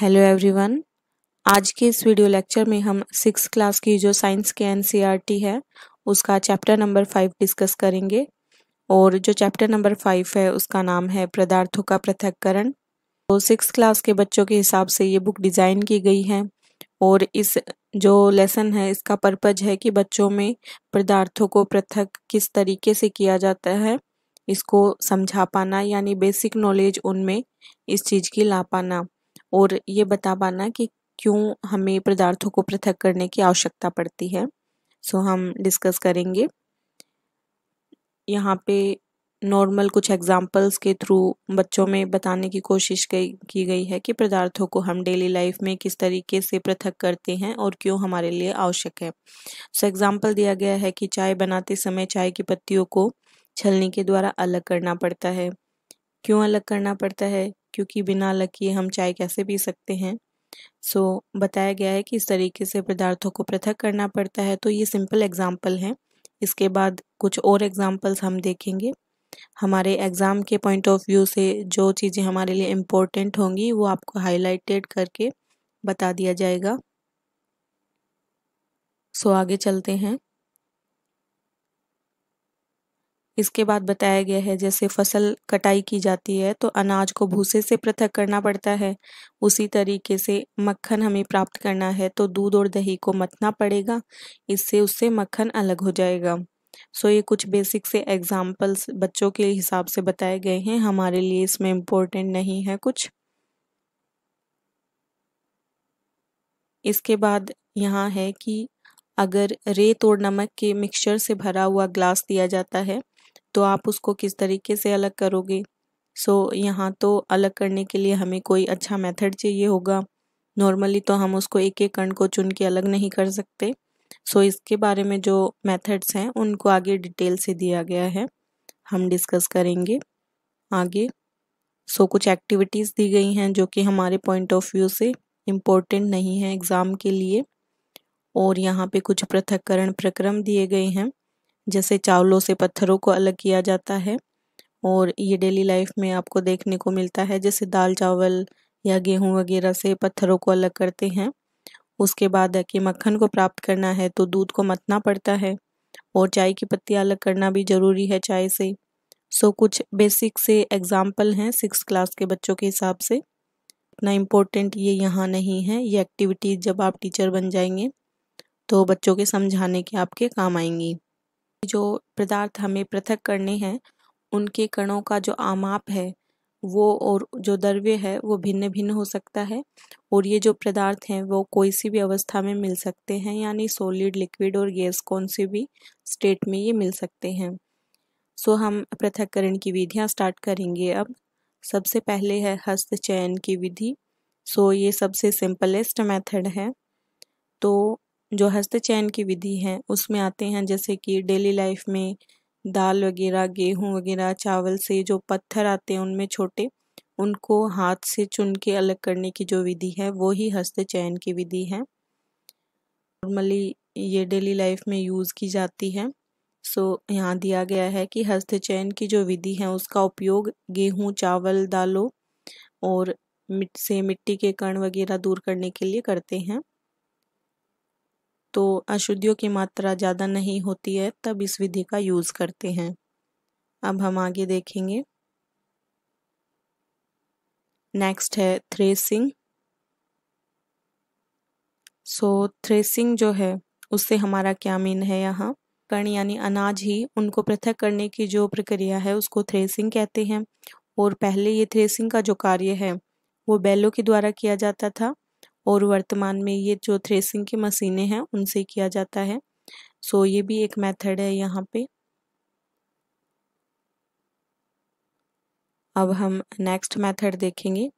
hello everyone आज के इस वीडियो लेक्चर में हम सिक्स क्लास की जो साइंस के एनसीईआरटी e है उसका चैप्टर नंबर फाइव डिस्कस करेंगे और जो चैप्टर नंबर फाइव है उसका नाम है पदार्थों का पृथककरण तो सिक्स क्लास के बच्चों के हिसाब से ये बुक डिज़ाइन की गई है और इस जो लेसन है इसका पर्पज है कि बच्चों में पदार्थों को पृथक किस तरीके से किया जाता है इसको समझा पाना यानी बेसिक नॉलेज उनमें इस चीज़ की ला पाना और ये बता पाना कि क्यों हमें पदार्थों को पृथक करने की आवश्यकता पड़ती है सो हम डिस्कस करेंगे यहाँ पे नॉर्मल कुछ एग्जाम्पल्स के थ्रू बच्चों में बताने की कोशिश की गई है कि पदार्थों को हम डेली लाइफ में किस तरीके से पृथक करते हैं और क्यों हमारे लिए आवश्यक है सो so, एग्जाम्पल दिया गया है कि चाय बनाते समय चाय की पत्तियों को छलनी के द्वारा अलग करना पड़ता है क्यों अलग करना पड़ता है क्योंकि बिना अलग किए हम चाय कैसे पी सकते हैं सो so, बताया गया है कि इस तरीके से पदार्थों को पृथक करना पड़ता है तो ये सिंपल एग्जाम्पल हैं इसके बाद कुछ और एग्जाम्पल्स हम देखेंगे हमारे एग्ज़ाम के पॉइंट ऑफ व्यू से जो चीज़ें हमारे लिए इम्पोर्टेंट होंगी वो आपको हाईलाइटेड करके बता दिया जाएगा सो so, आगे चलते हैं इसके बाद बताया गया है जैसे फसल कटाई की जाती है तो अनाज को भूसे से पृथक करना पड़ता है उसी तरीके से मक्खन हमें प्राप्त करना है तो दूध और दही को मथना पड़ेगा इससे उससे मक्खन अलग हो जाएगा सो ये कुछ बेसिक से एग्जाम्पल्स बच्चों के हिसाब से बताए गए हैं हमारे लिए इसमें इम्पोर्टेंट नहीं है कुछ इसके बाद यहाँ है कि अगर रेत और नमक के मिक्सचर से भरा हुआ ग्लास दिया जाता है तो आप उसको किस तरीके से अलग करोगे सो so, यहाँ तो अलग करने के लिए हमें कोई अच्छा मेथड चाहिए होगा नॉर्मली तो हम उसको एक एक कण को चुन के अलग नहीं कर सकते सो so, इसके बारे में जो मेथड्स हैं उनको आगे डिटेल से दिया गया है हम डिस्कस करेंगे आगे सो so, कुछ एक्टिविटीज़ दी गई हैं जो कि हमारे पॉइंट ऑफ व्यू से इम्पोर्टेंट नहीं है एग्ज़ाम के लिए और यहाँ पे कुछ पृथककरण प्रक्रम दिए गए हैं जैसे चावलों से पत्थरों को अलग किया जाता है और ये डेली लाइफ में आपको देखने को मिलता है जैसे दाल चावल या गेहूं वगैरह से पत्थरों को अलग करते हैं उसके बाद है कि मक्खन को प्राप्त करना है तो दूध को मतना पड़ता है और चाय की पत्ती अलग करना भी ज़रूरी है चाय से सो कुछ बेसिक से एग्ज़ाम्पल हैं सिक्स क्लास के बच्चों के हिसाब से इतना इम्पोर्टेंट ये यहाँ नहीं है ये एक्टिविटीज़ जब आप टीचर बन जाएंगे तो बच्चों के समझाने के आपके काम आएंगी जो पदार्थ हमें पृथक करने हैं उनके कणों का जो आमाप है वो और जो द्रव्य है वो भिन्न भिन्न हो सकता है और ये जो पदार्थ हैं वो कोई सी भी अवस्था में मिल सकते हैं यानी सॉलिड लिक्विड और गैस कौन से भी स्टेट में ये मिल सकते हैं सो हम पृथककरण की विधियाँ स्टार्ट करेंगे अब सबसे पहले है हस्त चयन की विधि सो ये सबसे सिंपलेस्ट मेथड है तो जो हस्तचयन की विधि है उसमें आते हैं जैसे कि डेली लाइफ में दाल वगैरह गेहूं वगैरह चावल से जो पत्थर आते हैं उनमें छोटे उनको हाथ से चुन के अलग करने की जो विधि है वो ही हस्तचयन की विधि है नॉर्मली ये डेली लाइफ में यूज़ की जाती है सो so, यहाँ दिया गया है कि हस्तचयन की जो विधि है उसका उपयोग गेहूँ चावल दालों और मिट से मिट्टी के कण वगैरह दूर करने के लिए करते हैं तो अशुद्धियों की मात्रा ज़्यादा नहीं होती है तब इस विधि का यूज़ करते हैं अब हम आगे देखेंगे नेक्स्ट है थ्रेसिंग सो थ्रेसिंग जो है उससे हमारा क्या मीन है यहाँ कर्ण यानी अनाज ही उनको पृथक करने की जो प्रक्रिया है उसको थ्रेसिंग कहते हैं और पहले ये थ्रेसिंग का जो कार्य है वो बैलों के द्वारा किया जाता था और वर्तमान में ये जो थ्रेसिंग की मशीनें हैं उनसे किया जाता है सो ये भी एक मेथड है यहाँ पे अब हम नेक्स्ट मेथड देखेंगे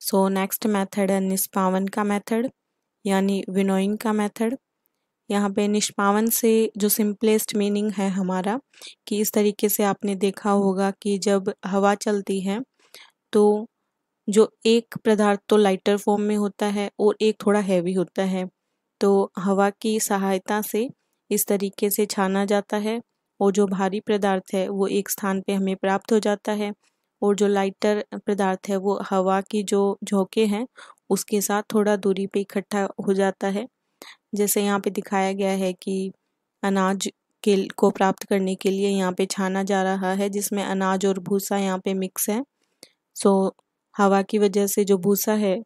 सो नेक्स्ट मेथड है निष्पावन का मेथड यानी विनोइंग का मेथड यहाँ पे निष्पावन से जो सिंपलेस्ट मीनिंग है हमारा कि इस तरीके से आपने देखा होगा कि जब हवा चलती है तो जो एक पदार्थ तो लाइटर फॉर्म में होता है और एक थोड़ा हैवी होता है तो हवा की सहायता से इस तरीके से छाना जाता है और जो भारी पदार्थ है वो एक स्थान पे हमें प्राप्त हो जाता है और जो लाइटर पदार्थ है वो हवा की जो झोंके हैं उसके साथ थोड़ा दूरी पे इकट्ठा हो जाता है जैसे यहाँ पे दिखाया गया है कि अनाज के को प्राप्त करने के लिए यहाँ पे छाना जा रहा है जिसमें अनाज और भूसा यहाँ पे मिक्स है सो हवा की वजह से जो भूसा है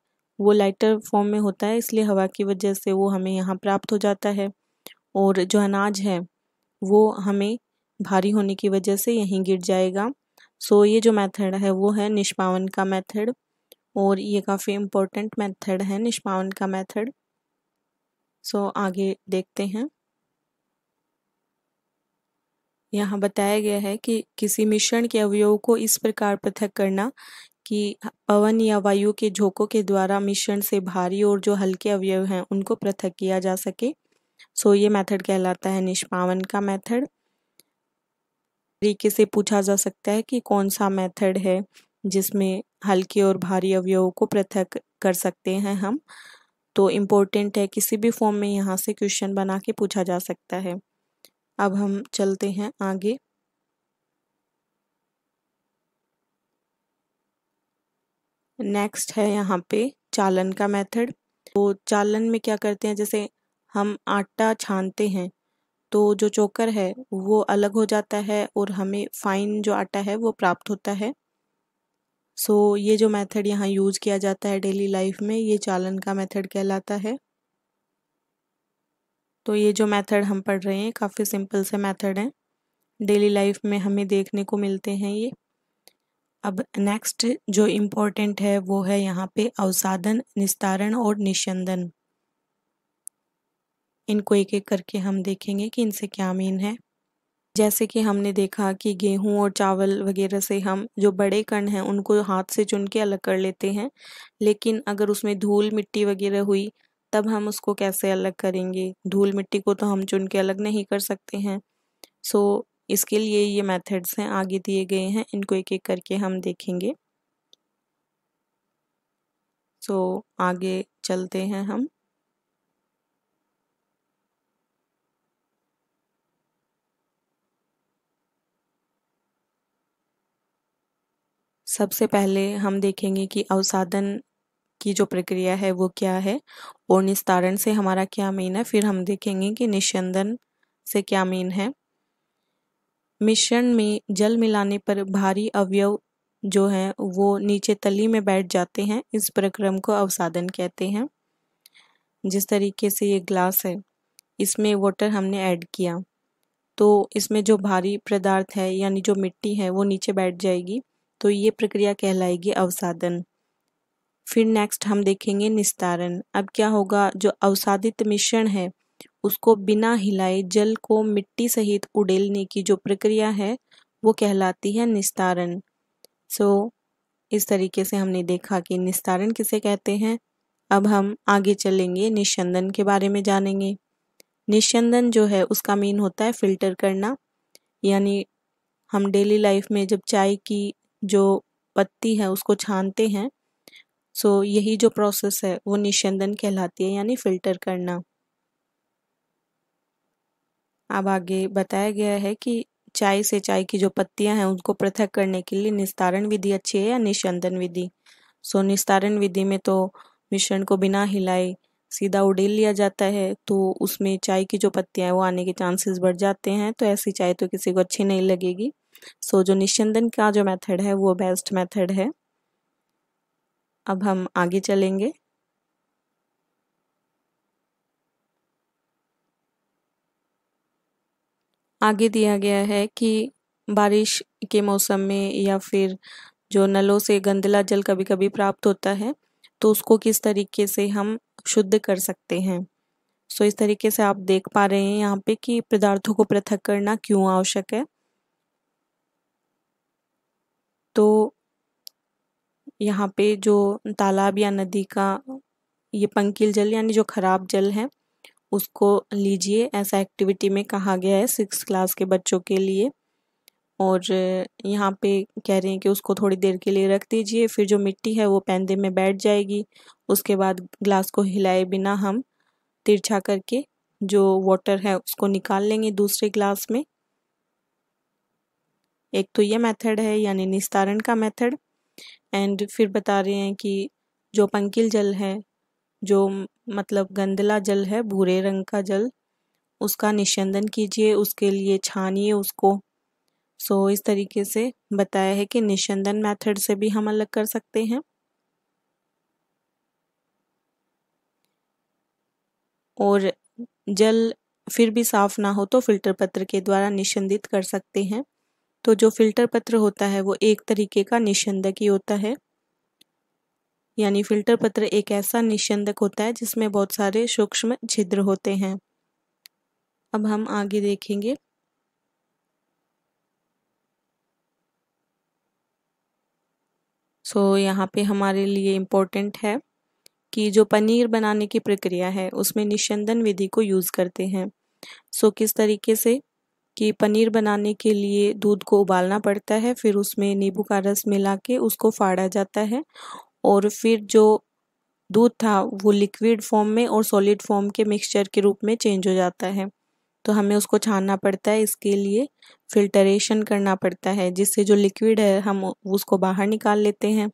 वो लाइटर फॉर्म में होता है इसलिए हवा की वजह से वो हमें यहाँ प्राप्त हो जाता है और जो अनाज है वो हमें भारी होने की वजह से यहीं गिर जाएगा सो ये जो मेथड है वो है निष्पावन का मेथड और ये काफ़ी इम्पोर्टेंट मेथड है निष्पावन का मेथड सो आगे देखते हैं यहाँ बताया गया है कि किसी मिश्रण के अवयव को इस प्रकार पृथक करना कि पवन या वायु के झोंकों के द्वारा मिश्रण से भारी और जो हल्के अवयव हैं उनको पृथक किया जा सके सो ये मेथड कहलाता है निष्पावन का मेथड तरीके से पूछा जा सकता है कि कौन सा मेथड है जिसमें हल्के और भारी अवयवों को पृथक कर सकते हैं हम तो इम्पोर्टेंट है किसी भी फॉर्म में यहाँ से क्वेश्चन बना के पूछा जा सकता है अब हम चलते हैं आगे नेक्स्ट है यहाँ पे चालन का मेथड तो चालन में क्या करते हैं जैसे हम आटा छानते हैं तो जो चोकर है वो अलग हो जाता है और हमें फाइन जो आटा है वो प्राप्त होता है सो so, ये जो मेथड यहाँ यूज़ किया जाता है डेली लाइफ में ये चालन का मेथड कहलाता है तो ये जो मेथड हम पढ़ रहे हैं काफ़ी सिंपल से मेथड हैं डेली लाइफ में हमें देखने को मिलते हैं ये अब नेक्स्ट जो इम्पोर्टेंट है वो है यहाँ पे अवसाधन निस्तारण और निशंदन इनको एक एक करके हम देखेंगे कि इनसे क्या मीन है जैसे कि हमने देखा कि गेहूं और चावल वगैरह से हम जो बड़े कण हैं उनको हाथ से चुन के अलग कर लेते हैं लेकिन अगर उसमें धूल मिट्टी वगैरह हुई तब हम उसको कैसे अलग करेंगे धूल मिट्टी को तो हम चुन के अलग नहीं कर सकते हैं सो इसके लिए ये मेथड्स हैं आगे दिए गए हैं इनको एक एक करके हम देखेंगे सो so, आगे चलते हैं हम सबसे पहले हम देखेंगे कि अवसाधन की जो प्रक्रिया है वो क्या है और निस्तारण से हमारा क्या मीन है फिर हम देखेंगे कि निस्यंदन से क्या मीन है मिश्रण में जल मिलाने पर भारी अवयव जो हैं वो नीचे तली में बैठ जाते हैं इस प्रक्रम को अवसादन कहते हैं जिस तरीके से ये ग्लास है इसमें वाटर हमने ऐड किया तो इसमें जो भारी पदार्थ है यानी जो मिट्टी है वो नीचे बैठ जाएगी तो ये प्रक्रिया कहलाएगी अवसादन फिर नेक्स्ट हम देखेंगे निस्तारण अब क्या होगा जो अवसादित मिश्रण है उसको बिना हिलाए जल को मिट्टी सहित उड़ेलने की जो प्रक्रिया है वो कहलाती है निस्तारण सो so, इस तरीके से हमने देखा कि निस्तारण किसे कहते हैं अब हम आगे चलेंगे निश्चंदन के बारे में जानेंगे निस्चंदन जो है उसका मीन होता है फिल्टर करना यानी हम डेली लाइफ में जब चाय की जो पत्ती है उसको छानते हैं सो so, यही जो प्रोसेस है वो निश्चंदन कहलाती है यानी फ़िल्टर करना अब आगे बताया गया है कि चाय से चाय की जो पत्तियां हैं उनको पृथक करने के लिए निस्तारण विधि अच्छी है या निशंदन विधि सो निस्तारण विधि में तो मिश्रण को बिना हिलाए सीधा उडेल लिया जाता है तो उसमें चाय की जो पत्तियाँ हैं वो आने के चांसेस बढ़ जाते हैं तो ऐसी चाय तो किसी को अच्छी नहीं लगेगी सो जो निस्चंदन का जो मेथड है वो बेस्ट मेथड है अब हम आगे चलेंगे आगे दिया गया है कि बारिश के मौसम में या फिर जो नलों से गंदला जल कभी कभी प्राप्त होता है तो उसको किस तरीके से हम शुद्ध कर सकते हैं सो इस तरीके से आप देख पा रहे हैं यहाँ पे कि पदार्थों को पृथक करना क्यों आवश्यक है तो यहाँ पे जो तालाब या नदी का ये पंकिल जल यानी जो खराब जल है उसको लीजिए ऐसा एक्टिविटी में कहा गया है सिक्स क्लास के बच्चों के लिए और यहाँ पे कह रहे हैं कि उसको थोड़ी देर के लिए रख दीजिए फिर जो मिट्टी है वो पैंदे में बैठ जाएगी उसके बाद ग्लास को हिलाए बिना हम तिरछा करके जो वाटर है उसको निकाल लेंगे दूसरे ग्लास में एक तो ये मेथड है यानी निस्तारण का मेथड एंड फिर बता रहे हैं कि जो पंकिल जल है जो मतलब गंदला जल है भूरे रंग का जल उसका निशंदन कीजिए उसके लिए छानिए उसको सो इस तरीके से बताया है कि निशंदन मेथड से भी हम अलग कर सकते हैं और जल फिर भी साफ ना हो तो फिल्टर पत्र के द्वारा निशंदित कर सकते हैं तो जो फिल्टर पत्र होता है वो एक तरीके का निशंदक ही होता है यानी फिल्टर पत्र एक ऐसा निशंदक होता है जिसमें बहुत सारे सूक्ष्म छिद्र होते हैं अब हम आगे देखेंगे सो so, यहाँ पे हमारे लिए इम्पोर्टेंट है कि जो पनीर बनाने की प्रक्रिया है उसमें निशंदन विधि को यूज़ करते हैं सो so, किस तरीके से कि पनीर बनाने के लिए दूध को उबालना पड़ता है फिर उसमें नींबू का रस मिला के उसको फाड़ा जाता है और फिर जो दूध था वो लिक्विड फॉर्म में और सॉलिड फॉर्म के मिक्सचर के रूप में चेंज हो जाता है तो हमें उसको छानना पड़ता है इसके लिए फिल्टरेशन करना पड़ता है जिससे जो लिक्विड है हम उसको बाहर निकाल लेते हैं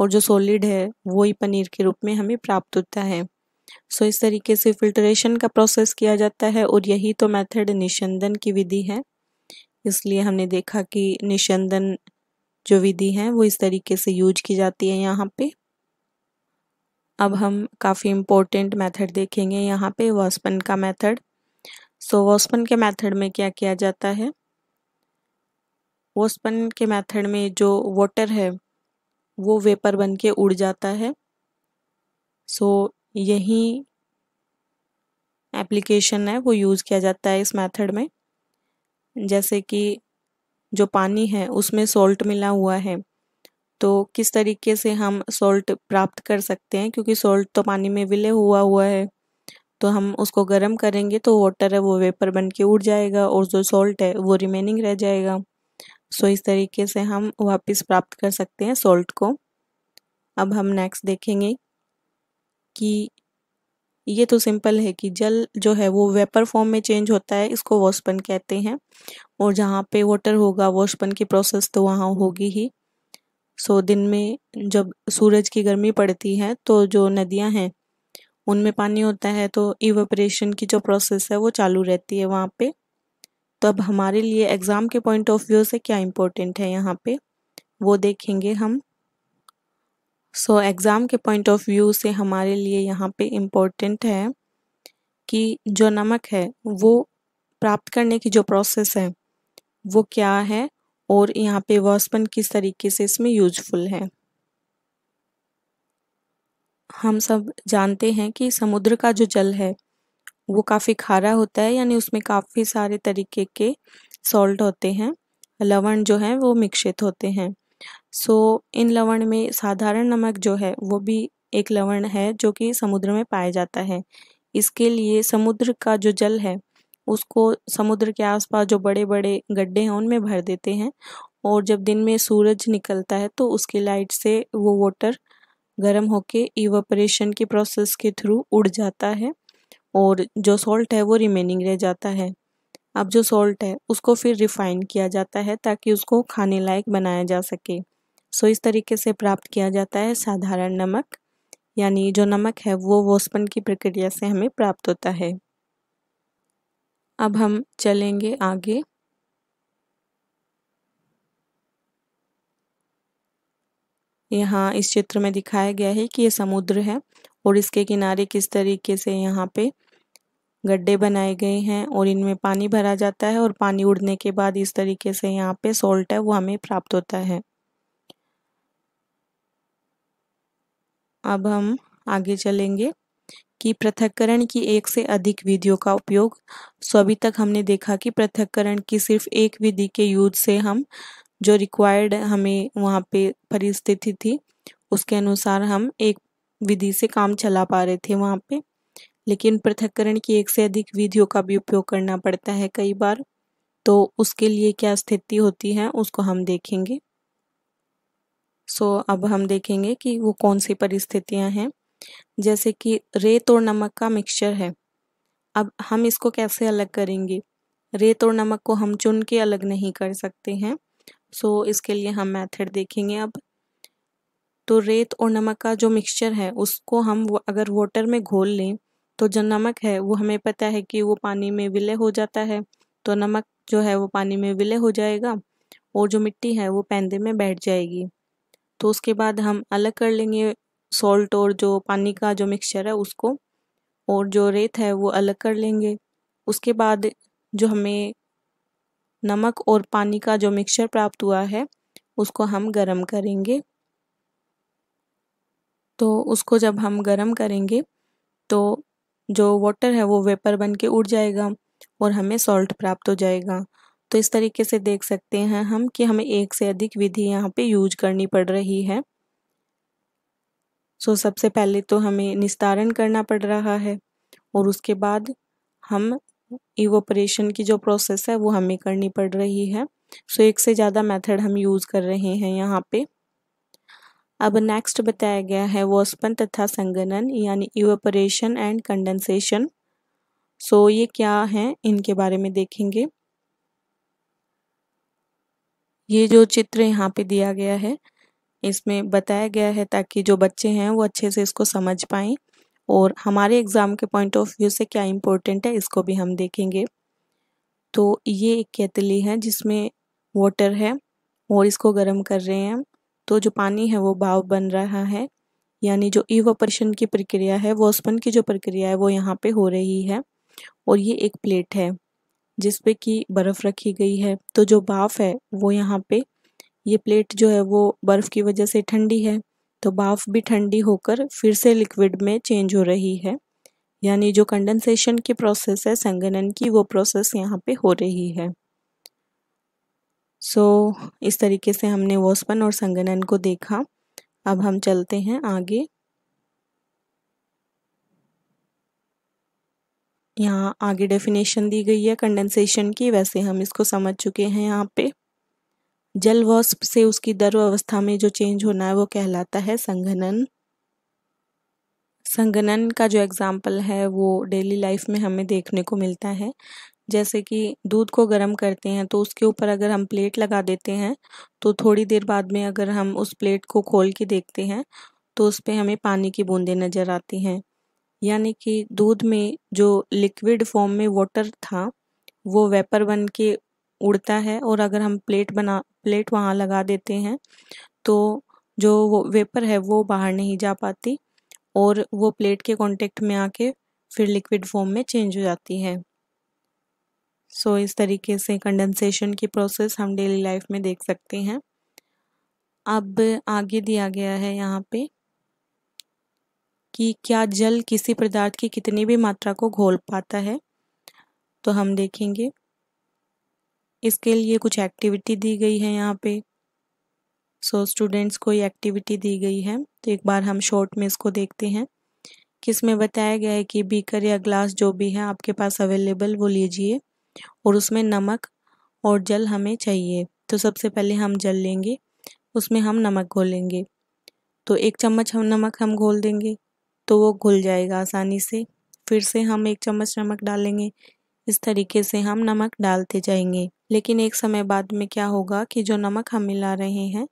और जो सॉलिड है वो ही पनीर के रूप में हमें प्राप्त होता है सो इस तरीके से फिल्टरेशन का प्रोसेस किया जाता है और यही तो मेथड निशंदन की विधि है इसलिए हमने देखा कि निशंदन जो विधि है वो इस तरीके से यूज की जाती है यहाँ पे अब हम काफ़ी इम्पोर्टेंट मेथड देखेंगे यहाँ पे वॉस्पन का मेथड सो so, वॉस्पन के मेथड में क्या किया जाता है वॉस्पन के मेथड में जो वाटर है वो वेपर बन के उड़ जाता है सो so, यही एप्लीकेशन है वो यूज़ किया जाता है इस मेथड में जैसे कि जो पानी है उसमें सॉल्ट मिला हुआ है तो किस तरीके से हम सॉल्ट प्राप्त कर सकते हैं क्योंकि सॉल्ट तो पानी में विले हुआ हुआ है तो हम उसको गर्म करेंगे तो वाटर है वो वेपर बन के उड़ जाएगा और जो सॉल्ट है वो रिमेनिंग रह जाएगा सो इस तरीके से हम वापस प्राप्त कर सकते हैं सॉल्ट को अब हम नेक्स्ट देखेंगे कि ये तो सिंपल है कि जल जो है वो वेपर फॉर्म में चेंज होता है इसको वॉशपन कहते हैं और जहाँ पे वाटर होगा वॉशपन की प्रोसेस तो वहाँ होगी ही सो दिन में जब सूरज की गर्मी पड़ती है तो जो नदियाँ हैं उनमें पानी होता है तो इवेपरेशन की जो प्रोसेस है वो चालू रहती है वहाँ पे तो अब हमारे लिए एग्ज़ाम के पॉइंट ऑफ व्यू से क्या इम्पोर्टेंट है यहाँ पे वो देखेंगे हम सो so, एग्ज़ाम के पॉइंट ऑफ व्यू से हमारे लिए यहाँ पे इम्पोर्टेंट है कि जो नमक है वो प्राप्त करने की जो प्रोसेस है वो क्या है और यहाँ पे वॉस्पन किस तरीके से इसमें यूजफुल है हम सब जानते हैं कि समुद्र का जो जल है वो काफ़ी खारा होता है यानी उसमें काफ़ी सारे तरीके के सॉल्ट होते हैं लवण जो है वो मिक्सित होते हैं सो इन लवण में साधारण नमक जो है वो भी एक लवण है जो कि समुद्र में पाया जाता है इसके लिए समुद्र का जो जल है उसको समुद्र के आसपास जो बड़े बड़े गड्ढे हैं उनमें भर देते हैं और जब दिन में सूरज निकलता है तो उसकी लाइट से वो वाटर गर्म होके इवोपरेशन की प्रोसेस के थ्रू उड़ जाता है और जो सॉल्ट है वो रिमेनिंग रह जाता है अब जो सॉल्ट है उसको फिर रिफ़ाइन किया जाता है ताकि उसको खाने लायक बनाया जा सके सो इस तरीके से प्राप्त किया जाता है साधारण नमक यानी जो नमक है वो वोस्पन की प्रक्रिया से हमें प्राप्त होता है अब हम चलेंगे आगे यहाँ इस चित्र में दिखाया गया है कि ये समुद्र है और इसके किनारे किस तरीके से यहाँ पे गड्ढे बनाए गए हैं और इनमें पानी भरा जाता है और पानी उड़ने के बाद इस तरीके से यहाँ पे सॉल्ट है वो हमें प्राप्त होता है अब हम आगे चलेंगे कि पृथककरण की एक से अधिक विधियों का उपयोग सो अभी तक हमने देखा कि पृथककरण की सिर्फ एक विधि के यूज से हम जो रिक्वायर्ड हमें वहाँ पे परिस्थिति थी उसके अनुसार हम एक विधि से काम चला पा रहे थे वहाँ पे लेकिन पृथककरण की एक से अधिक विधियों का भी उपयोग करना पड़ता है कई बार तो उसके लिए क्या स्थिति होती है उसको हम देखेंगे सो so, अब हम देखेंगे कि वो कौन सी परिस्थितियां हैं जैसे कि रेत और नमक का मिक्सचर है अब हम इसको कैसे अलग करेंगे रेत और नमक को हम चुन के अलग नहीं कर सकते हैं सो so, इसके लिए हम मेथड देखेंगे अब तो रेत और नमक का जो मिक्सचर है उसको हम अगर वाटर में घोल लें तो जो नमक है वो हमें पता है कि वो पानी में विलय हो जाता है तो नमक जो है वो पानी में विलय हो जाएगा और जो मिट्टी है वो पैंदे में बैठ जाएगी तो उसके बाद हम अलग कर लेंगे सॉल्ट और जो पानी का जो मिक्सचर है उसको और जो रेत है वो अलग कर लेंगे उसके बाद जो हमें नमक और पानी का जो मिक्सचर प्राप्त हुआ है उसको हम गरम करेंगे तो उसको जब हम गरम करेंगे तो जो वाटर है वो वेपर बन के उड़ जाएगा और हमें सॉल्ट प्राप्त हो जाएगा तो इस तरीके से देख सकते हैं हम कि हमें एक से अधिक विधि यहाँ पे यूज करनी पड़ रही है सो सबसे पहले तो हमें निस्तारण करना पड़ रहा है और उसके बाद हम इवोपरेशन की जो प्रोसेस है वो हमें करनी पड़ रही है सो एक से ज़्यादा मेथड हम यूज़ कर रहे हैं यहाँ पर अब नेक्स्ट बताया गया है वोस्पन तथा संगनन यानी इवेपोरेशन एंड कंडेंसेशन सो ये क्या हैं इनके बारे में देखेंगे ये जो चित्र यहाँ पे दिया गया है इसमें बताया गया है ताकि जो बच्चे हैं वो अच्छे से इसको समझ पाएँ और हमारे एग्ज़ाम के पॉइंट ऑफ व्यू से क्या इम्पोर्टेंट है इसको भी हम देखेंगे तो ये एक केतली है जिसमें वाटर है और इसको गर्म कर रहे हैं तो जो पानी है वो भाव बन रहा है यानी जो इवोपरेशन की प्रक्रिया है वोस्पन की जो प्रक्रिया है वो यहाँ पे हो रही है और ये एक प्लेट है जिसपे कि बर्फ़ रखी गई है तो जो बाफ है वो यहाँ पे ये प्लेट जो है वो बर्फ़ की वजह से ठंडी है तो बाफ भी ठंडी होकर फिर से लिक्विड में चेंज हो रही है यानी जो कंडेंसेशन की प्रोसेस है संगनन की वो प्रोसेस यहाँ पे हो रही है सो so, इस तरीके से हमने वोस्पन और संगनन को देखा अब हम चलते हैं आगे यहाँ आगे डेफिनेशन दी गई है कंडेंसेशन की वैसे हम इसको समझ चुके हैं यहाँ पे जल वस्प से उसकी दर्व अवस्था में जो चेंज होना है वो कहलाता है संघनन संगनन का जो एग्ज़ाम्पल है वो डेली लाइफ में हमें देखने को मिलता है जैसे कि दूध को गर्म करते हैं तो उसके ऊपर अगर हम प्लेट लगा देते हैं तो थोड़ी देर बाद में अगर हम उस प्लेट को खोल के देखते हैं तो उस पर हमें पानी की बूंदें नज़र आती हैं यानी कि दूध में जो लिक्विड फॉर्म में वाटर था वो वेपर बन के उड़ता है और अगर हम प्लेट बना प्लेट वहाँ लगा देते हैं तो जो वो वेपर है वो बाहर नहीं जा पाती और वो प्लेट के कांटेक्ट में आके फिर लिक्विड फॉर्म में चेंज हो जाती है सो so, इस तरीके से कंडेंसेशन की प्रोसेस हम डेली लाइफ में देख सकते हैं अब आगे दिया गया है यहाँ पे कि क्या जल किसी पदार्थ की कितनी भी मात्रा को घोल पाता है तो हम देखेंगे इसके लिए कुछ एक्टिविटी दी गई है यहाँ पे सो so, स्टूडेंट्स को ये एक्टिविटी दी गई है तो एक बार हम शॉर्ट में इसको देखते हैं किसमें बताया गया है कि बीकर या ग्लास जो भी है आपके पास अवेलेबल वो लीजिए और उसमें नमक और जल हमें चाहिए तो सबसे पहले हम जल लेंगे उसमें हम नमक घोलेंगे तो एक चम्मच हम नमक हम घोल देंगे तो वो घुल जाएगा आसानी से फिर से हम एक चम्मच नमक डालेंगे इस तरीके से हम नमक डालते जाएंगे लेकिन एक समय बाद में क्या होगा कि जो नमक हम मिला रहे हैं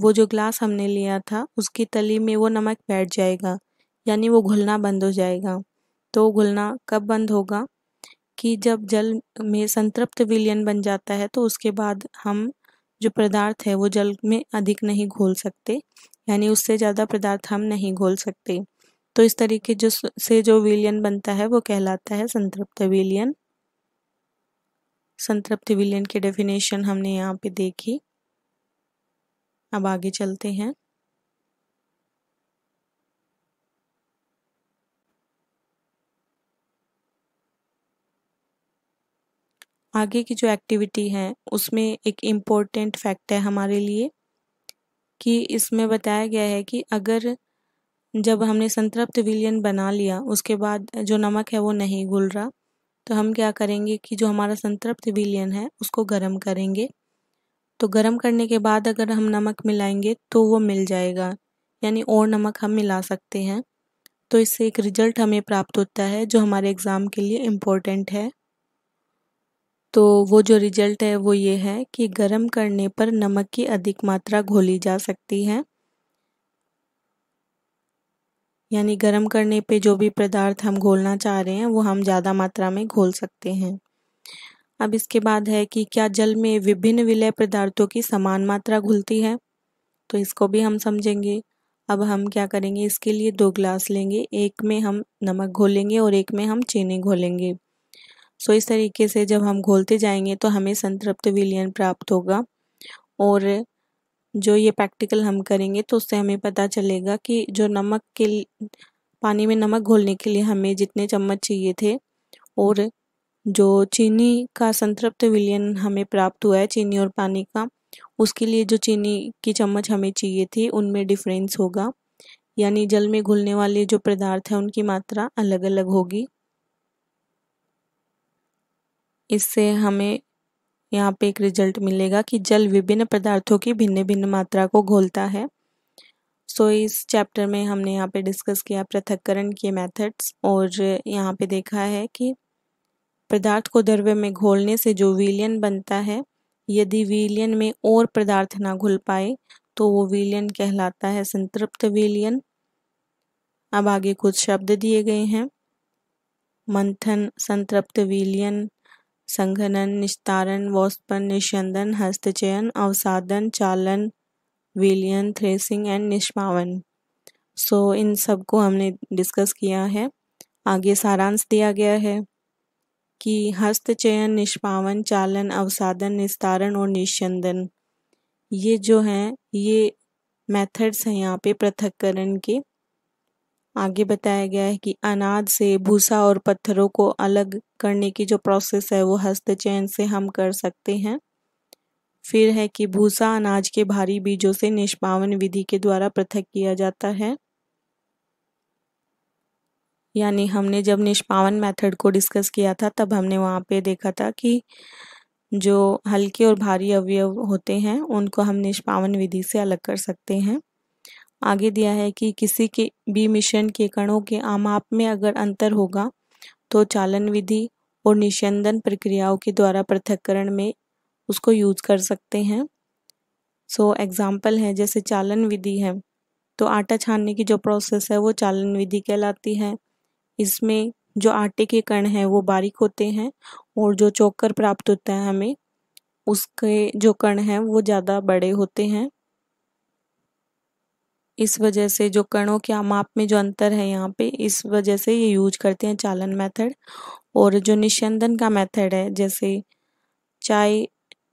वो जो ग्लास हमने लिया था उसकी तली में वो नमक बैठ जाएगा यानी वो घुलना बंद हो जाएगा तो घुलना कब बंद होगा कि जब जल में संतृप्त विलयन बन जाता है तो उसके बाद हम जो पदार्थ है वो जल में अधिक नहीं घोल सकते यानी उससे ज़्यादा पदार्थ हम नहीं घोल सकते तो इस तरीके जो से जो विलियन बनता है वो कहलाता है संतृप्त विलियन संतृप्त विलियन की डेफिनेशन हमने यहाँ पे देखी अब आगे चलते हैं आगे की जो एक्टिविटी है उसमें एक इम्पोर्टेंट फैक्ट है हमारे लिए कि इसमें बताया गया है कि अगर जब हमने संतृप्त विलियन बना लिया उसके बाद जो नमक है वो नहीं घुल रहा तो हम क्या करेंगे कि जो हमारा संतृप्त विलियन है उसको गर्म करेंगे तो गर्म करने के बाद अगर हम नमक मिलाएंगे तो वो मिल जाएगा यानी और नमक हम मिला सकते हैं तो इससे एक रिजल्ट हमें प्राप्त होता है जो हमारे एग्ज़ाम के लिए इम्पोर्टेंट है तो वो जो रिजल्ट है वो ये है कि गर्म करने पर नमक की अधिक मात्रा घोली जा सकती है यानी गर्म करने पे जो भी पदार्थ हम घोलना चाह रहे हैं वो हम ज़्यादा मात्रा में घोल सकते हैं अब इसके बाद है कि क्या जल में विभिन्न विलय पदार्थों की समान मात्रा घुलती है तो इसको भी हम समझेंगे अब हम क्या करेंगे इसके लिए दो ग्लास लेंगे एक में हम नमक घोलेंगे और एक में हम चीनी घोलेंगे सो इस तरीके से जब हम घोलते जाएंगे तो हमें संतृप्त विलियन प्राप्त होगा और जो ये प्रैक्टिकल हम करेंगे तो उससे हमें पता चलेगा कि जो नमक के पानी में नमक घोलने के लिए हमें जितने चम्मच चाहिए थे और जो चीनी का संतृप्त विलियन हमें प्राप्त हुआ है चीनी और पानी का उसके लिए जो चीनी की चम्मच हमें चाहिए थी उनमें डिफरेंस होगा यानी जल में घुलने वाले जो पदार्थ हैं उनकी मात्रा अलग अलग होगी इससे हमें यहाँ पे एक रिजल्ट मिलेगा कि जल विभिन्न पदार्थों की भिन्न भिन्न मात्रा को घोलता है सो so, इस चैप्टर में हमने यहाँ पे डिस्कस किया पृथककरण के मेथड्स और यहाँ पे देखा है कि पदार्थ को द्रव्य में घोलने से जो विलियन बनता है यदि विलियन में और पदार्थ ना घुल पाए तो वो विलियन कहलाता है संतृप्त विलियन अब आगे कुछ शब्द दिए गए हैं मंथन संतृप्त विलियन संघनन निस्तारण वोस्पन निस्यंदन हस्तचयन अवसादन चालन विलियन थ्रेसिंग एंड निष्पावन सो so, इन सबको हमने डिस्कस किया है आगे सारांश दिया गया है कि हस्तचयन निष्पावन चालन अवसादन निस्तारण और निस्यंदन ये जो हैं ये मेथड्स हैं यहाँ पे पृथककरण के आगे बताया गया है कि अनाज से भूसा और पत्थरों को अलग करने की जो प्रोसेस है वो हस्त चयन से हम कर सकते हैं फिर है कि भूसा अनाज के भारी बीजों से निष्पावन विधि के द्वारा पृथक किया जाता है यानी हमने जब निष्पावन मेथड को डिस्कस किया था तब हमने वहाँ पे देखा था कि जो हल्के और भारी अवयव होते हैं उनको हम निष्पावन विधि से अलग कर सकते हैं आगे दिया है कि किसी के भी मिश्रण के कणों के आमाप में अगर अंतर होगा तो चालन विधि और निशंदन प्रक्रियाओं के द्वारा पृथककरण में उसको यूज कर सकते हैं सो so, एग्जाम्पल है जैसे चालन विधि है तो आटा छानने की जो प्रोसेस है वो चालन विधि कहलाती है इसमें जो आटे के कण हैं वो बारीक होते हैं और जो चोकर प्राप्त होता है हमें उसके जो कण हैं वो ज़्यादा बड़े होते हैं इस वजह से जो कणों के माप में जो अंतर है यहाँ पे इस वजह से ये यूज करते हैं चालन मेथड और जो निशंदन का मेथड है जैसे चाय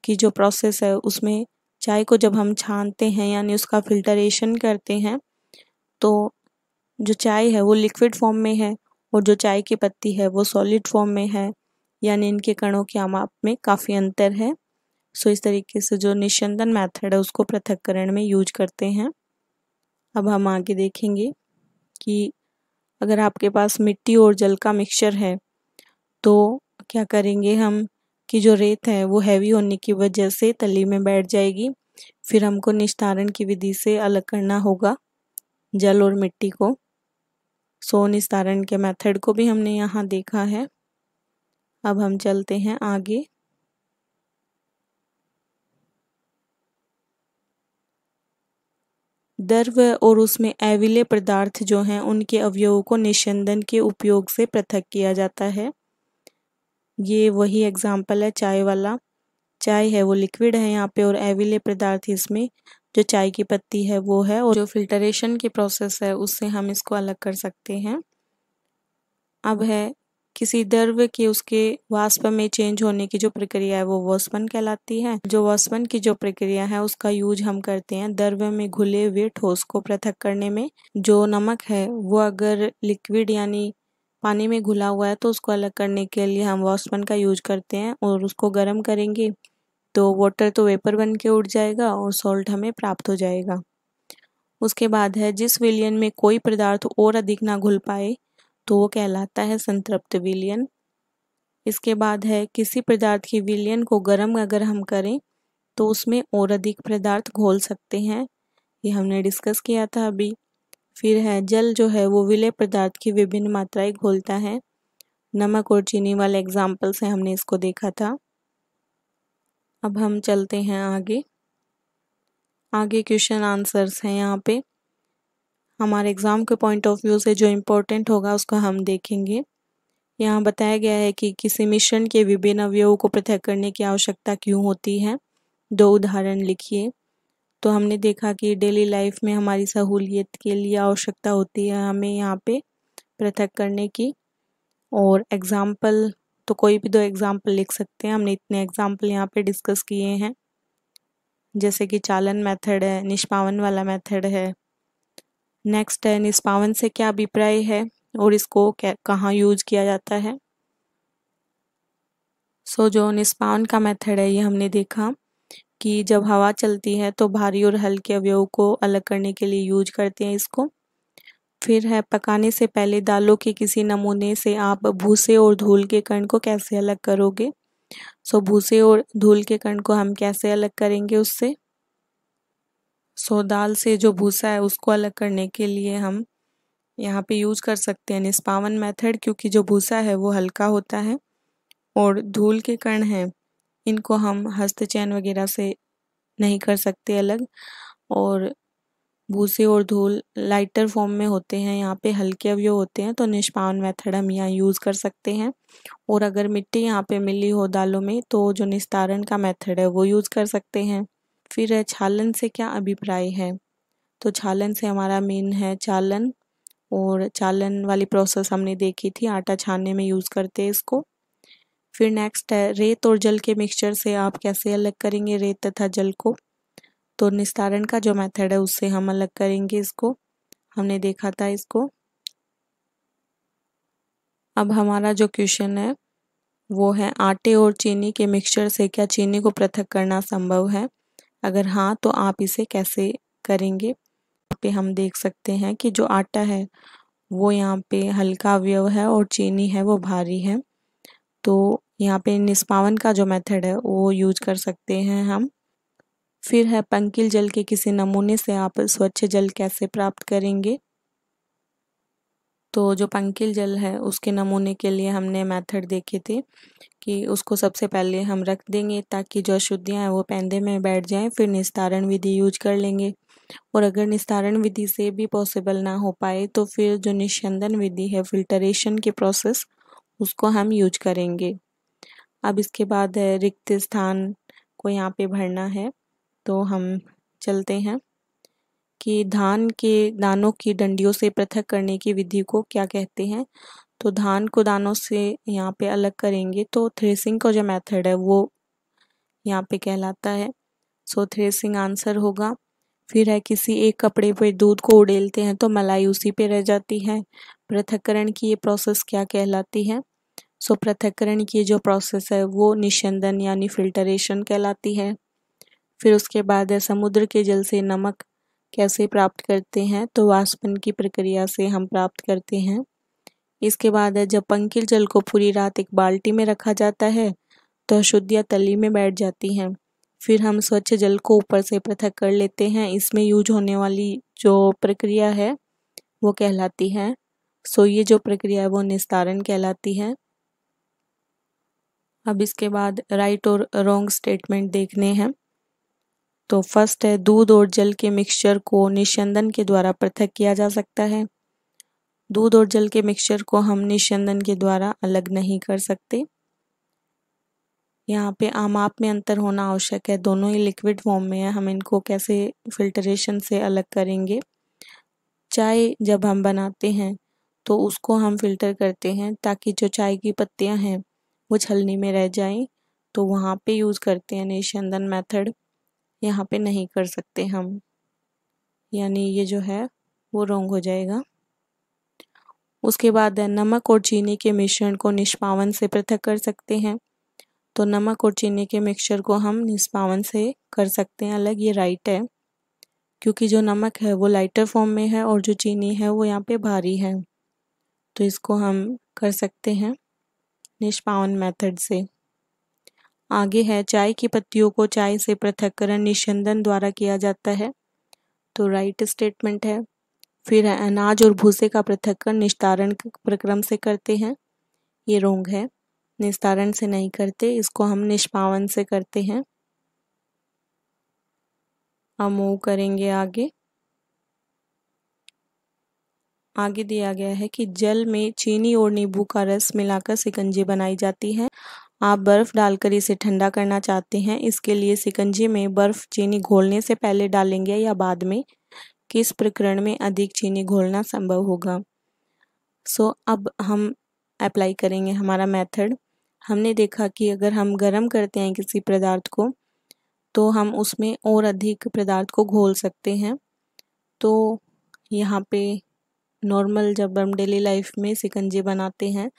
की जो प्रोसेस है उसमें चाय को जब हम छानते हैं यानी उसका फिल्टरेशन करते हैं तो जो चाय है वो लिक्विड फॉर्म में है और जो चाय की पत्ती है वो सॉलिड फॉर्म में है यानी इनके कणों के आमाप में काफ़ी अंतर है सो इस तरीके से जो निशंदन मेथड है उसको पृथककरण में यूज करते हैं अब हम आगे देखेंगे कि अगर आपके पास मिट्टी और जल का मिक्सचर है तो क्या करेंगे हम कि जो रेत है वो हैवी होने की वजह से तली में बैठ जाएगी फिर हमको निस्तारण की विधि से अलग करना होगा जल और मिट्टी को सो निस्तारण के मेथड को भी हमने यहाँ देखा है अब हम चलते हैं आगे द्रव और उसमें एविले पदार्थ जो हैं उनके अवयवों को निशंदन के उपयोग से पृथक किया जाता है ये वही एग्जाम्पल है चाय वाला चाय है वो लिक्विड है यहाँ पे और एविले पदार्थ इसमें जो चाय की पत्ती है वो है और जो फिल्टरेशन की प्रोसेस है उससे हम इसको अलग कर सकते हैं अब है किसी द्रव्य के उसके वाष्प में चेंज होने की जो प्रक्रिया है वो वाष्पन कहलाती है जो वाष्पन की जो प्रक्रिया है उसका यूज हम करते हैं द्रव्य में घुले हुए ठोस को पृथक करने में जो नमक है वो अगर लिक्विड यानी पानी में घुला हुआ है तो उसको अलग करने के लिए हम वाष्पन का यूज करते हैं और उसको गर्म करेंगे तो वाटर तो वेपर बन के उठ जाएगा और सॉल्ट हमें प्राप्त हो जाएगा उसके बाद है जिस विलियन में कोई पदार्थ और अधिक ना घुल पाए तो वो कहलाता है संतृप्त विलियन इसके बाद है किसी पदार्थ की विलियन को गर्म अगर हम करें तो उसमें और अधिक पदार्थ घोल सकते हैं ये हमने डिस्कस किया था अभी फिर है जल जो है वो विलय पदार्थ की विभिन्न मात्राएं घोलता है नमक और चीनी वाले एग्जाम्पल से हमने इसको देखा था अब हम चलते हैं आगे आगे क्वेश्चन आंसर्स हैं यहाँ पे हमारे एग्ज़ाम के पॉइंट ऑफ व्यू से जो इम्पोर्टेंट होगा उसको हम देखेंगे यहाँ बताया गया है कि किसी मिश्रण के विभिन्न अवयवों को पृथक करने की आवश्यकता क्यों होती है दो उदाहरण लिखिए तो हमने देखा कि डेली लाइफ में हमारी सहूलियत के लिए आवश्यकता होती है हमें यहाँ पे पृथक करने की और एग्ज़ाम्पल तो कोई भी दो एग्ज़ाम्पल लिख सकते हैं हमने इतने एग्ज़ाम्पल यहाँ पे डिस्कस किए हैं जैसे कि चालन मेथड है निष्पावन वाला मेथड है नेक्स्ट है निष्पावन से क्या अभिप्राय है और इसको कहाँ यूज किया जाता है सो so, जो निष्पावन का मेथड है ये हमने देखा कि जब हवा चलती है तो भारी और हल्के अवयव को अलग करने के लिए यूज करते हैं इसको फिर है पकाने से पहले दालों के किसी नमूने से आप भूसे और धूल के कण को कैसे अलग करोगे सो so, भूसे और धूल के कण को हम कैसे अलग करेंगे उससे सो दाल से जो भूसा है उसको अलग करने के लिए हम यहाँ पे यूज कर सकते हैं निष्पावन मेथड क्योंकि जो भूसा है वो हल्का होता है और धूल के कण हैं इनको हम हस्तचयन वगैरह से नहीं कर सकते अलग और भूसे और धूल लाइटर फॉर्म में होते हैं यहाँ पे हल्के अवयव होते हैं तो निष्पावन मेथड हम यहाँ यूज़ कर सकते हैं और अगर मिट्टी यहाँ पे मिली हो दालों में तो जो निस्तारण का मेथड है वो यूज़ कर सकते हैं फिर छालन से क्या अभिप्राय है तो छालन से हमारा मेन है चालन और चालन वाली प्रोसेस हमने देखी थी आटा छानने में यूज़ करते हैं इसको फिर नेक्स्ट है रेत और जल के मिक्सचर से आप कैसे अलग करेंगे रेत तथा जल को तो निस्तारण का जो मेथड है उससे हम अलग करेंगे इसको हमने देखा था इसको अब हमारा जो क्वेश्चन है वो है आटे और चीनी के मिक्सचर से क्या चीनी को पृथक करना संभव है अगर हाँ तो आप इसे कैसे करेंगे पे हम देख सकते हैं कि जो आटा है वो यहाँ पे हल्का अवयव है और चीनी है वो भारी है तो यहाँ पे निष्पावन का जो मेथड है वो यूज कर सकते हैं हम फिर है पंकिल जल के किसी नमूने से आप स्वच्छ जल कैसे प्राप्त करेंगे तो जो पंकिल जल है उसके नमूने के लिए हमने मेथड देखे थे कि उसको सबसे पहले हम रख देंगे ताकि जो अशुद्धियाँ हैं वो पैंदे में बैठ जाएं फिर निस्तारण विधि यूज कर लेंगे और अगर निस्तारण विधि से भी पॉसिबल ना हो पाए तो फिर जो निश्चंदन विधि है फिल्टरेशन के प्रोसेस उसको हम यूज करेंगे अब इसके बाद रिक्त स्थान को यहाँ पे भरना है तो हम चलते हैं कि धान के दानों की डंडियों से पृथक करने की विधि को क्या कहते हैं तो धान को दानों से यहाँ पे अलग करेंगे तो थ्रेसिंग का जो मेथड है वो यहाँ पे कहलाता है सो थ्रेसिंग आंसर होगा फिर है किसी एक कपड़े पर दूध को उड़ेलते हैं तो मलाई उसी पे रह जाती है पृथककरण की ये प्रोसेस क्या कहलाती है सो पृथककरण की जो प्रोसेस है वो निशंदन यानी फिल्टरेशन कहलाती है फिर उसके बाद है समुद्र के जल से नमक कैसे प्राप्त करते हैं तो वाष्पन की प्रक्रिया से हम प्राप्त करते हैं इसके बाद है जब पंखिल जल को पूरी रात एक बाल्टी में रखा जाता है तो अशुद्धियाँ तली में बैठ जाती हैं फिर हम स्वच्छ जल को ऊपर से पृथक कर लेते हैं इसमें यूज होने वाली जो प्रक्रिया है वो कहलाती है सो ये जो प्रक्रिया है वो निस्तारण कहलाती है अब इसके बाद राइट और रॉन्ग स्टेटमेंट देखने हैं तो फर्स्ट है दूध और जल के मिक्सचर को निशंदन के द्वारा पृथक किया जा सकता है दूध और जल के मिक्सचर को हम निस्चंदन के द्वारा अलग नहीं कर सकते यहाँ पे आप में अंतर होना आवश्यक है दोनों ही लिक्विड फॉर्म में है हम इनको कैसे फिल्टरेशन से अलग करेंगे चाय जब हम बनाते हैं तो उसको हम फिल्टर करते हैं ताकि जो चाय की पत्तियाँ हैं वो छलनी में रह जाएं तो वहाँ पे यूज़ करते हैं निशंदन मेथड यहाँ पे नहीं कर सकते हम यानी ये जो है वो रोंग हो जाएगा उसके बाद नमक और चीनी के मिश्रण को निष्पावन से पृथक कर सकते हैं तो नमक और चीनी के मिक्सचर को हम निष्पावन से कर सकते हैं अलग ये राइट है क्योंकि जो नमक है वो लाइटर फॉर्म में है और जो चीनी है वो यहाँ पे भारी है तो इसको हम कर सकते हैं निष्पावन मेथड से आगे है चाय की पत्तियों को चाय से पृथककरण निशंदन द्वारा किया जाता है तो राइट स्टेटमेंट है फिर अनाज और भूसे का पृथक्करण निस्तारण प्रक्रम से करते हैं ये रोंग है निस्तारण से नहीं करते इसको हम निष्पावन से करते हैं हम मूव करेंगे आगे आगे दिया गया है कि जल में चीनी और नींबू का रस मिलाकर सिकंजी बनाई जाती है आप बर्फ़ डालकर इसे ठंडा करना चाहते हैं इसके लिए सिकंजी में बर्फ़ चीनी घोलने से पहले डालेंगे या बाद में किस प्रकरण में अधिक चीनी घोलना संभव होगा सो so, अब हम अप्लाई करेंगे हमारा मेथड हमने देखा कि अगर हम गर्म करते हैं किसी पदार्थ को तो हम उसमें और अधिक पदार्थ को घोल सकते हैं तो यहाँ पे नॉर्मल जब हम डेली लाइफ में सिकंजे बनाते हैं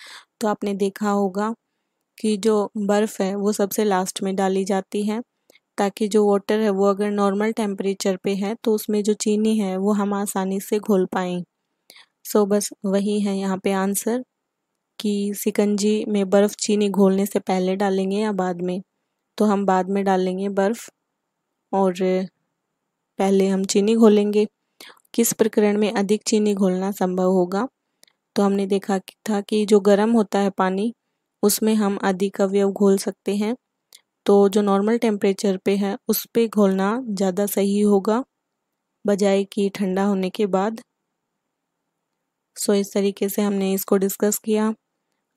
तो आपने देखा होगा कि जो बर्फ़ है वो सबसे लास्ट में डाली जाती है ताकि जो वाटर है वो अगर नॉर्मल टेम्परेचर पे है तो उसमें जो चीनी है वो हम आसानी से घोल पाएँ सो बस वही है यहाँ पे आंसर कि सिकंजी में बर्फ़ चीनी घोलने से पहले डालेंगे या बाद में तो हम बाद में डालेंगे बर्फ़ और पहले हम चीनी घोलेंगे किस प्रकरण में अधिक चीनी घोलना संभव होगा तो हमने देखा था कि जो गर्म होता है पानी उसमें हम अधिक अवयव घोल सकते हैं तो जो नॉर्मल टेम्परेचर पे है उस पर घोलना ज़्यादा सही होगा बजाय कि ठंडा होने के बाद सो इस तरीके से हमने इसको डिस्कस किया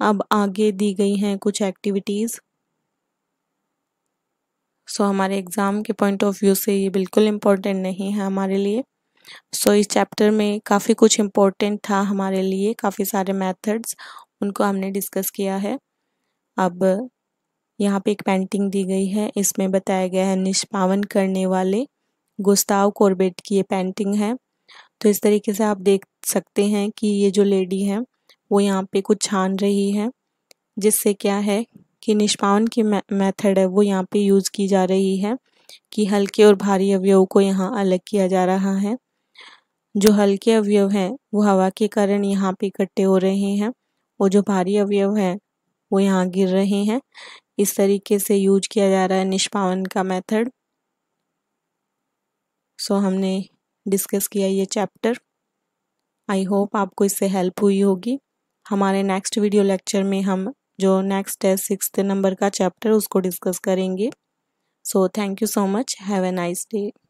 अब आगे दी गई हैं कुछ एक्टिविटीज़ सो हमारे एग्ज़ाम के पॉइंट ऑफ व्यू से ये बिल्कुल इम्पोर्टेंट नहीं है हमारे लिए सो so, इस चैप्टर में काफ़ी कुछ इम्पोर्टेंट था हमारे लिए काफ़ी सारे मेथड्स उनको हमने डिस्कस किया है अब यहाँ पे एक पेंटिंग दी गई है इसमें बताया गया है निष्पावन करने वाले गुस्ताव कॉर्बेट की ये पेंटिंग है तो इस तरीके से आप देख सकते हैं कि ये जो लेडी है वो यहाँ पे कुछ छान रही है जिससे क्या है कि निष्पावन की मेथड है वो यहाँ पे यूज़ की जा रही है कि हल्के और भारी अवयव को यहाँ अलग किया जा रहा है जो हल्के अवयव हैं वो हवा के कारण यहाँ पे इकट्ठे हो रहे हैं और जो भारी अवयव हैं वो यहाँ गिर रहे हैं इस तरीके से यूज किया जा रहा है निष्पावन का मेथड सो so, हमने डिस्कस किया ये चैप्टर आई होप आपको इससे हेल्प हुई होगी हमारे नेक्स्ट वीडियो लेक्चर में हम जो नेक्स्ट है सिक्स नंबर का चैप्टर उसको डिस्कस करेंगे so thank you so much have a nice day